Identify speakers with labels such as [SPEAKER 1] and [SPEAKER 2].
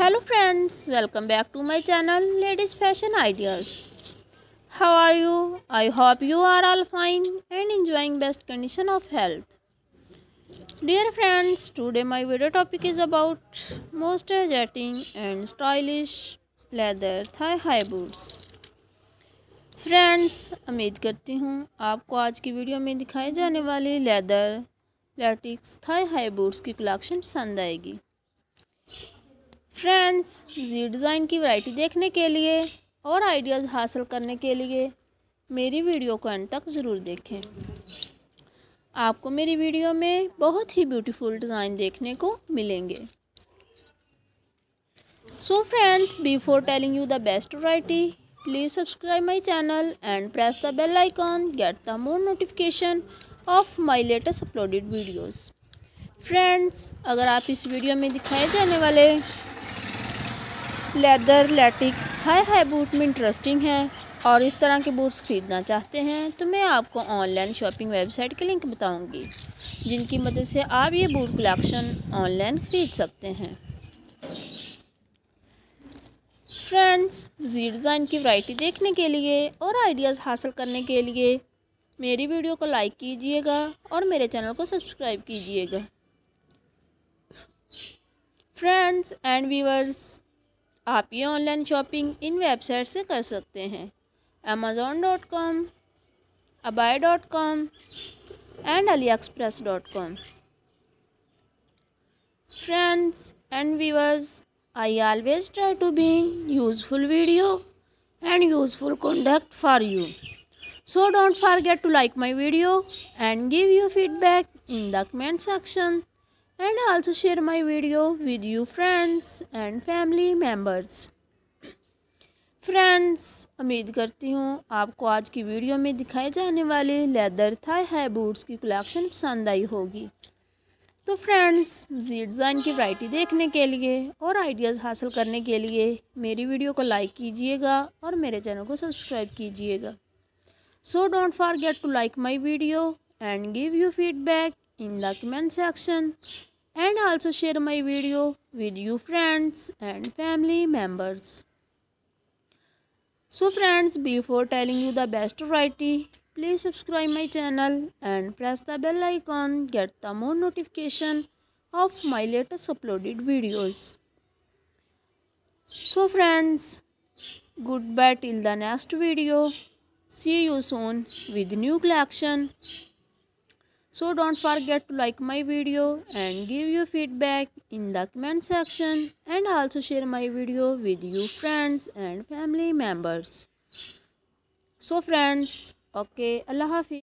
[SPEAKER 1] Hello friends welcome back to my channel ladies fashion ideas how are you I hope you are all fine and enjoying best condition of health dear friends today my video topic is about most exciting and stylish leather thigh high boots friends उम्मीद करती हूँ आपको आज की video में दिखाई जाने वाली leather latex thigh high boots की कलेक्शन पसंद आएगी फ्रेंड्स जी डिज़ाइन की वैरायटी देखने के लिए और आइडियाज़ हासिल करने के लिए मेरी वीडियो को एंड तक ज़रूर देखें आपको मेरी वीडियो में बहुत ही ब्यूटीफुल डिज़ाइन देखने को मिलेंगे so friends before telling you the best variety please subscribe my channel and press the bell icon get the more notification of my latest uploaded videos friends अगर आप इस वीडियो में दिखाए जाने वाले leather latex thigh high boot में interesting है और इस तरह के बूट्स ख़रीदना चाहते हैं तो मैं आपको ऑनलाइन शॉपिंग वेबसाइट के लिंक बताऊंगी जिनकी मदद से आप ये बूट कलेक्शन ऑनलाइन ख़रीद सकते हैं फ्रेंड्स जी डिज़ाइन की वैरायटी देखने के लिए और आइडियाज़ हासिल करने के लिए मेरी वीडियो को लाइक कीजिएगा और मेरे चैनल को सब्सक्राइब कीजिएगा फ्रेंड्स एंड व्यूवर्स आप ये ऑनलाइन शॉपिंग इन वेबसाइट से कर सकते हैं Amazon dot com eBay dot com and Ali Express dot com friends and viewers I always try to be useful video and useful conduct for you so don't forget to like my video and give you feedback in the comment section and also share my video with you friends and family members. Friends उम्मीद करती हूँ आपको आज की video में दिखाए जाने वाले लेदर थाई हाई बूट्स की कलेक्शन पसंद आई होगी तो फ्रेंड्स जी डिज़ाइन की वैरायटी देखने के लिए और आइडियाज़ हासिल करने के लिए मेरी वीडियो को लाइक कीजिएगा और मेरे चैनल को सब्सक्राइब कीजिएगा so don't forget to like my video and give you feedback in the comment section and also share my video with your friends and family members. So friends, before telling you the best variety, please subscribe my channel and press the bell icon get the more notification of my latest uploaded videos. So friends, goodbye till the next video. See you soon with new collection. So don't forget to like my video and give your feedback in the comment section and also share my video with your friends and family members. So friends, okay, Allah Hafiz.